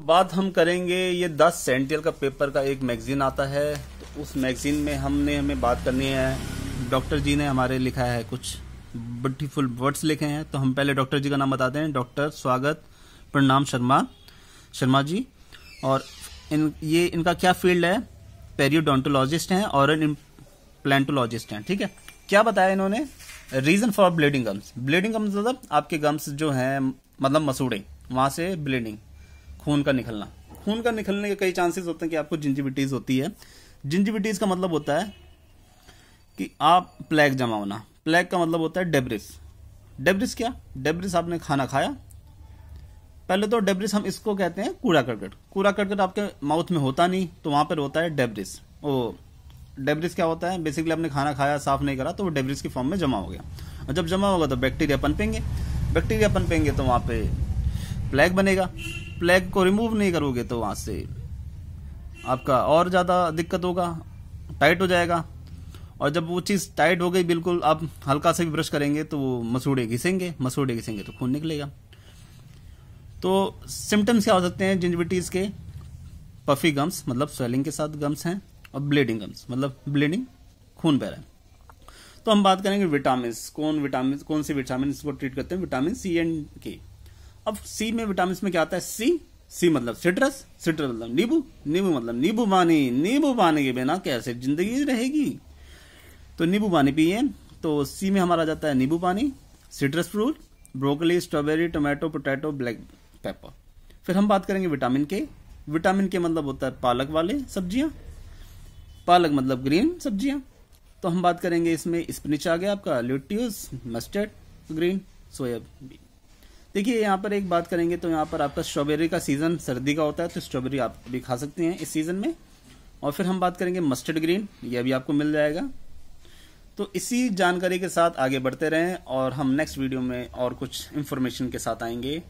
बात हम करेंगे ये दस सेंटियल का पेपर का एक मैगजीन आता है तो उस मैगजीन में हमने हमें बात करनी है डॉक्टर जी ने हमारे लिखा है कुछ ब्यूटीफुल वर्ड्स लिखे हैं तो हम पहले डॉक्टर जी का नाम बताते हैं डॉक्टर स्वागत प्रणाम शर्मा शर्मा जी और इन ये इनका क्या फील्ड है पेरियोडोंटोलॉजिस्ट हैं और प्लेटोलॉजिस्ट हैं ठीक है क्या बताया इन्होंने reason for bleeding gums bleeding gums मतलब आपके गम्स जो हैं मतलब मसूड़े वहां से ब्लीडिंग खून का निकलना खून का निकलने के कई चांसेस होते हैं कि आपको जिंजिबिटीज होती है जिंजिबिटीज का मतलब होता है कि आप प्लेग जमा होना प्लेग का मतलब होता है डेब्रिस डेब्रिस क्या डेब्रिस आपने खाना खाया पहले तो डेब्रिस हम इसको कहते हैं कूड़ा करकट कूड़ा करकट आपके माउथ में होता नहीं तो वहां पर होता है डेब्रिस ओ डेब्रिस क्या होता है बेसिकली आपने खाना खाया साफ नहीं करा तो वो डेब्रिस के फॉर्म में जमा हो गया और जब जमा होगा तो बैक्टीरिया पनपेंगे बैक्टीरिया पनपेंगे तो वहां पे प्लेग बनेगा फ्लैग को रिमूव नहीं करोगे तो वहां से आपका और ज़्यादा दिक्कत होगा टाइट हो जाएगा और जब वो चीज़ टाइट हो गई बिल्कुल आप हल्का से भी ब्रश करेंगे तो वो मसूड़े घिसेंगे मसूड़े घिसेंगे तो खून निकलेगा तो सिम्टम्स क्या हो सकते हैं जिंजबिटीज के पफी गम्स मतलब स्वेलिंग के साथ गम्स हैं और ब्लीडिंग गम्स मतलब ब्लीडिंग खून बह रहा है तो हम बात करेंगे विटामिन कौन विटामिन कौन से विटामिन को ट्रीट करते हैं विटामिन सी एंड के अब सी में विटामिन में क्या आता है सी सी मतलब सिट्रस सिट्रस मतलब नींबू नींबू मतलब नींबू पानी नींबू पानी के बिना कैसे जिंदगी रहेगी तो नींबू पानी पिए तो सी में हमारा जाता है नींबू पानी citrus fruit broccoli strawberry tomato potato black pepper फिर हम बात करेंगे विटामिन के विटामिन के मतलब होता है पालक वाले सब्जियां पालक मतलब ग्रीन सब्जियां तो हम बात करेंगे इसमें स्पिनिच आ गया आपका ल्यूटियस मस्टर्ड ग्रीन सोयाबीन देखिए यहाँ पर एक बात करेंगे तो यहाँ पर आपका स्ट्रॉबेरी का सीज़न सर्दी का होता है तो स्ट्रॉबेरी आप भी खा सकते हैं इस सीज़न में और फिर हम बात करेंगे मस्टर्ड ग्रीन ये भी आपको मिल जाएगा तो इसी जानकारी के साथ आगे बढ़ते रहें और हम नेक्स्ट वीडियो में और कुछ इन्फॉर्मेशन के साथ आएंगे